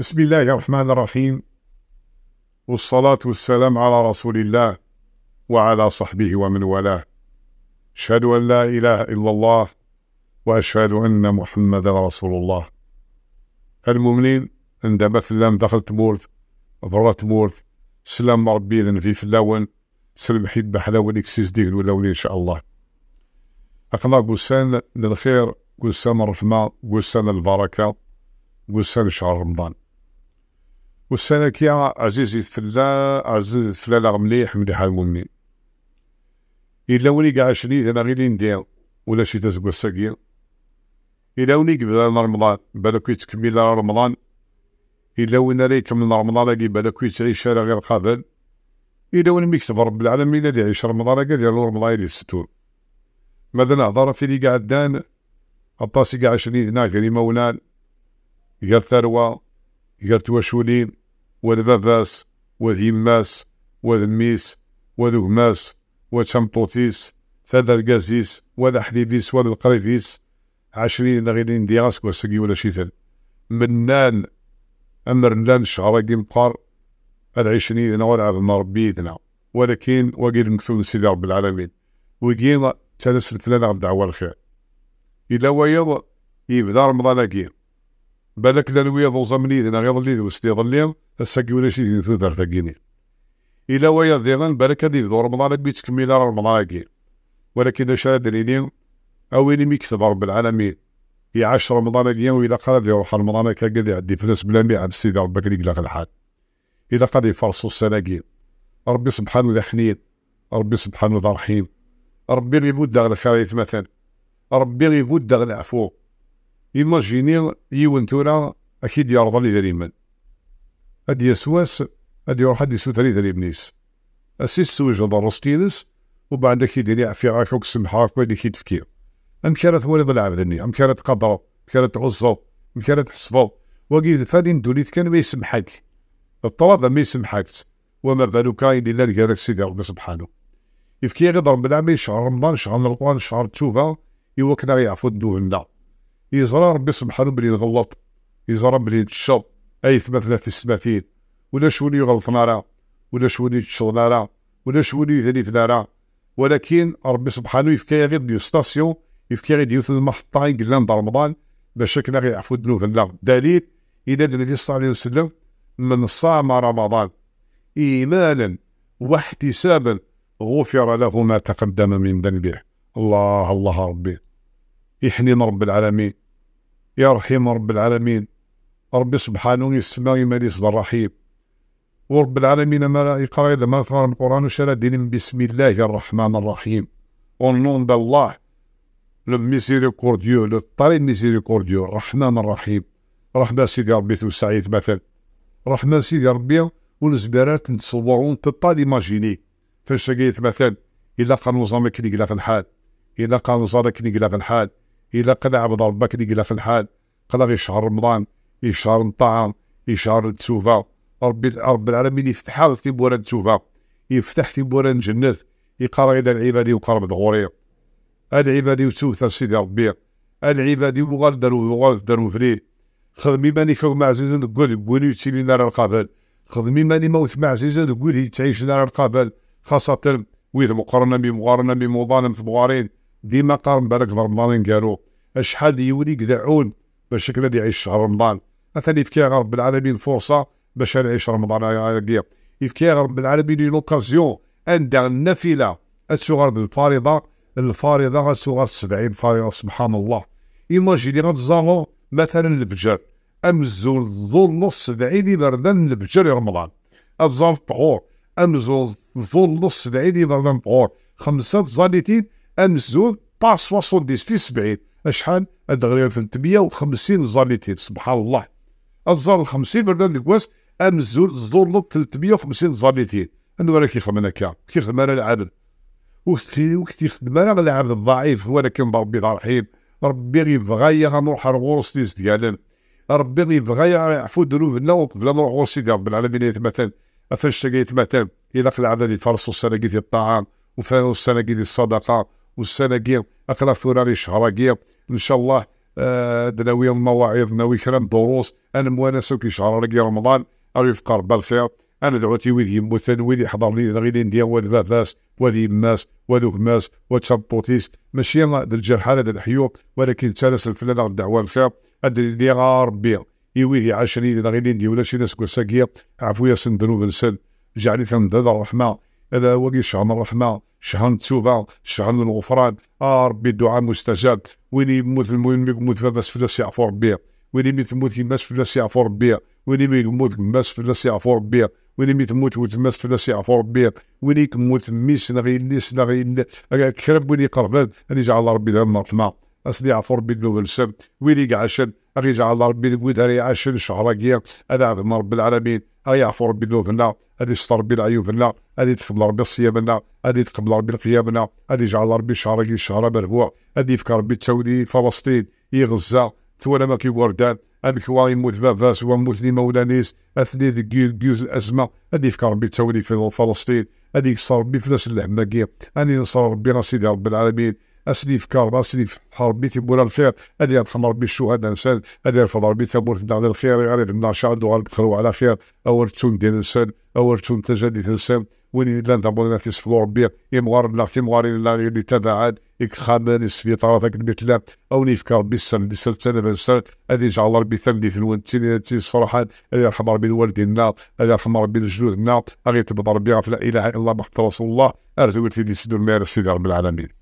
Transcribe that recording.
بسم الله الرحمن الرحيم والصلاة والسلام على رسول الله وعلى صحبه ومن والاه أشهد أن لا إله إلا الله وأشهد أن محمدا رسول الله المؤمنين عندما سلام دخلت مورث ضرت مورث سلام ربي إذن في فلاون سلم حيد بحلاوة إكسيس دين الأولين إن شاء الله أقنا قسان للخير قسان الرحمة قسان البركة قسان شهر رمضان والسنة كيا عزيز يتفلا عزيز يتفلا لا مليح مليح المؤمنين إلا ولي كاع شني أنا غير ندير ولا شي تزكوا الساقية إلا ولي قبل رمضان بالك يتكمل رمضان إلا وين راه يكمل رمضان اللي بالك يتعيش راه غير قابل إلا وين ميكتب رب العالمين اللي يعيش رمضان كاع ديال رمضان اللي ستون ماذا نهضر في اللي قاعد دان الطاسي قاع شني هنا غير مولان غير ثروة غير توشولين وذ باباس وذ يماس وذ ميس وذ وذ شمطوطيس ثاد القاسيس وذ حليبيس وذ القريفيس عشرين غيرين ديغاس وسقي ولا شيتل منان امرنان شعرا قمقار هاد عيشني ولا عظم ربي ذنا ولكن وقيل مكتوب سيدي رب العالمين وقيل تنسل فلان الدعوه الخير إلا ويض يبدا رمضان أكيد بالك لا نويض وزمني دينا غير ضلي وسلي ظلي الساكي ولا شي تودر تاكيني الى ويا ديغان بالك هادي دور رمضان بيت تكمل رمضان كي ولكن اش دريني او اللي ميكتب رب العالمين عشر رمضان كي وإلا قرا روح رمضان كا قال لي عندي فلوس بلا مي عند سيدي ربك اللي قلاغ الحال الى إلا لي فرصو السناكي ربي سبحانه ذا حنين ربي سبحانه ذا رحيم ربي غيبود داغ الخير مثلا ربي غيبود داغ العفو ايماجيني يوان تورا اكيد يرضى لي دريما هاد يسواس هاد يروح هاد يسوت لي دريبنيس اسيس سويج نضر رسطينس وبعد كي يديري عفي عاكوك سمحاك بعد كي تفكير ام كانت مولد العبد اني ام كانت قدر ام كانت عزو ام كانت حصفو وقيد فالين دوليت كان ما يسمحك الطلب ما يسمحك وما بالو كاين الا لكارك سيدي ربي سبحانه يفكي غير ضرب العمي شهر رمضان شهر القران شهر تشوفا يوكنا يعفو الدوهم يزرى ربي سبحانه بلي نغلط يزرى بلي تشر اي ثمثله في السماثيل ولا شوني غلطنا راه ولا شوني تشرنا راه ولا شوني يذرفنا راه ولكن ربي سبحانه يفكي غير ديو ستاسيون يفكي غير ديو المحطة قلنا نهار رمضان باش كنا غيعفو يعفو ذنوبنا دليل الى النبي صلى الله عليه وسلم من صام رمضان إيمانا واحتسابا غفر له ما تقدم من ذنبه الله الله ربي يحنين رب العالمين يا رحيم رب العالمين ربي سبحانه يسمى صدر الرحيم ورب العالمين ما يقرأ إذا ما قرأ القرآن وشرى دين بسم الله الرحمن الرحيم والنون الله لو ميزيريكورديو لو طري ميزيريكورديو الرحمن الرحيم رحمة سيدي ربي ثم سعيد مثل رحمة سيدي ربي ونزبرات نتصورو نبو ليماجيني فاش لقيت إلا قانوزا ما كنقلا في الحال إلا قانوزا ما كنقلا في الحال الى قدع بدار بكري قلا في الحال قدع غير شهر رمضان غير شهر الطعام غير شهر التسوفه ربي رب العالمين يفتح في بوران تسوفه يفتح في بوران الجنة يقرا الى العبادي وقرب دغوري العبادي وسوث سيدي ربي العبادي وغال دارو وغال دارو فري خدمي ماني فوق مع عزيز نقول بوني تسيلي نار القابل خدمي ماني موت مع عزيز نقول تعيش نار القابل خاصة ويث مقارنة بمقارنة بمضانم في بغارين ديما قارن بالك رمضان قالوا شحال يولي قدعون باش كذا يعيش شهر رمضان مثلا يفكي رب العالمين فرصه باش نعيش رمضان يفكي رب العالمين لوكازيون دار النافله السغر الفارضه الفارضه السغر السبعين فارضه سبحان الله ايماجيني غتزارو مثلا الفجر امزو الظل نص سبعين بردان الفجر رمضان الزول الطهور امزو الظل نص سبعين بردان الطهور خمسه زانيتين امزون با 70 في 70 شحال دغري 350 زانيتين سبحان الله الزار 50 بردان دكواس امزون الزور لوب 350 زانيتين انا كي كيف انا كا كيف خدم انا العبد وكتي خدم انا العبد الضعيف ولكن ربي رحيم ربي يبغى غنروح الغوص ديس ديالنا ربي غير يبغى يعفو ذنوبنا وقبل نروح ديال رب العالمين يتمثل افاش يتمثل الى في العدد فرصوا السنه الطعام وفانوا السنه الصدقه والسنقير اقرافونا لي شهراقير ان شاء الله آه المواعيد المواعظ ناوي كلام دروس انا موانس كي شهر رقي رمضان اري يفقى ربي الخير انا دعوتي ويدي يموتن ويدي حضر لي غير ندير واد بافاس وادي ماس وادو ماس واد ماشي أنا الجرحانه د الحيو ولكن تسالس الفلانه الدعوه الخير ادري لي ربي يويدي عاشني غير ندير ولا شي ناس كوساكيه عفوا سن ذنوب السن جعلي ثم الرحمه هذا هو اللي شعرنا الرحمه شعرنا التوبه شعرنا الغفران اه ربي الدعاء مستجاب وين يموت المهم يموت الناس في الناس يعفو ربي وين يموت الناس في الناس يعفو ربي وين يموت الناس في الناس يعفو ربي وين يموت الناس في الناس يعفو ربي وين يموت ميس غير نيس غير كرب وين يقرب ان يجعل ربي ذا الرحمة اصلي يعفو ربي ذنوب السب وين يقعشن غير يجعل ربي ذا يعشن شهر كير هذا رب العالمين ايا ربي بنوفنا غادي يستر ربي العيوبنا غادي تقبل ربي صيامنا غادي تقبل ربي قيامنا غادي يجعل ربي شهر كي شهر مربوع غادي يفكر ربي تولي فلسطين اي غزه توانا ما كي وردان ام كواي موت فافاس وموت لي مولانيس اثني كيوز الازمه غادي يفكر ربي تولي في فلسطين غادي صار ربي في ناس اللحمه كي غادي نصر ربي سيدي رب العالمين اسليف كارب اسليف ربي تيبونا الخير هذه يرحم ربي الشهداء انسان هذه يرفض ربي ثبوت على الخير يعرف النار شعدو غنبخلو على خير تون ديال الانسان تون تجديد الانسان وين لان تابونا في سفلو ربي يمغار لا تيمغار لا اللي تبعد يكخامن يسفي طرفك المثلة او نيفكا ربي السن اللي سلت انا الانسان هذه ان شاء الله ربي ثمدي في تيني تيس صفرحات هذه يرحم ربي الوالدينا هذه يرحم ربي جلودنا هذه تبدا ربي لا اله الا الله محمد رسول الله سيدي المير سيدي رب العالمين